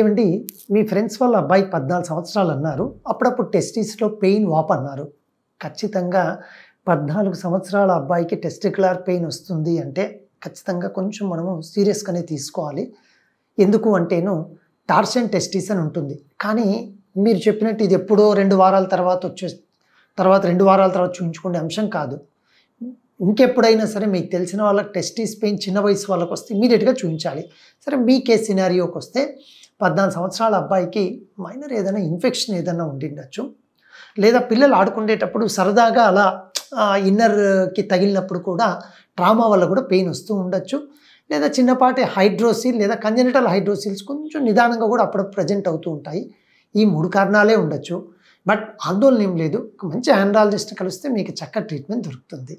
ఏమండి మీ ఫ్రెండ్స్ వాళ్ళ అబ్బాయి పద్నాలుగు సంవత్సరాలు అన్నారు అప్పుడప్పుడు టెస్టీస్లో పెయిన్ వాప్ అన్నారు ఖచ్చితంగా పద్నాలుగు సంవత్సరాల అబ్బాయికి టెస్టిక్యులర్ పెయిన్ వస్తుంది అంటే ఖచ్చితంగా కొంచెం మనము సీరియస్గానే తీసుకోవాలి ఎందుకు అంటేను టార్షన్ టెస్టీస్ అని ఉంటుంది కానీ మీరు చెప్పినట్టు ఇది ఎప్పుడో రెండు వారాల తర్వాత వచ్చే తర్వాత రెండు వారాల తర్వాత చూపించుకునే అంశం కాదు ఇంకెప్పుడైనా సరే మీకు తెలిసిన వాళ్ళకి టెస్టీస్ పెయిన్ చిన్న వయసు వాళ్ళకి వస్తే ఇమీడియట్గా చూపించాలి సరే మీ కేస్ సినారియోకి వస్తే పద్నాలుగు సంవత్సరాల అబ్బాయికి మైనర్ ఏదైనా ఇన్ఫెక్షన్ ఏదైనా ఉండిండొచ్చు లేదా పిల్లలు ఆడుకునేటప్పుడు సరదాగా అలా ఇన్నర్కి తగిలినప్పుడు కూడా ట్రామా వల్ల కూడా పెయిన్ వస్తూ ఉండొచ్చు లేదా చిన్నపాటి హైడ్రోసిల్ లేదా కంజనిటల్ హైడ్రోసిల్స్ కొంచెం నిదానంగా కూడా అప్పుడు ప్రజెంట్ అవుతూ ఉంటాయి ఈ మూడు కారణాలే ఉండొచ్చు బట్ ఆందోళన ఏం లేదు మంచి ఆండ్రాలజిస్ట్ని కలిస్తే మీకు చక్కటి ట్రీట్మెంట్ దొరుకుతుంది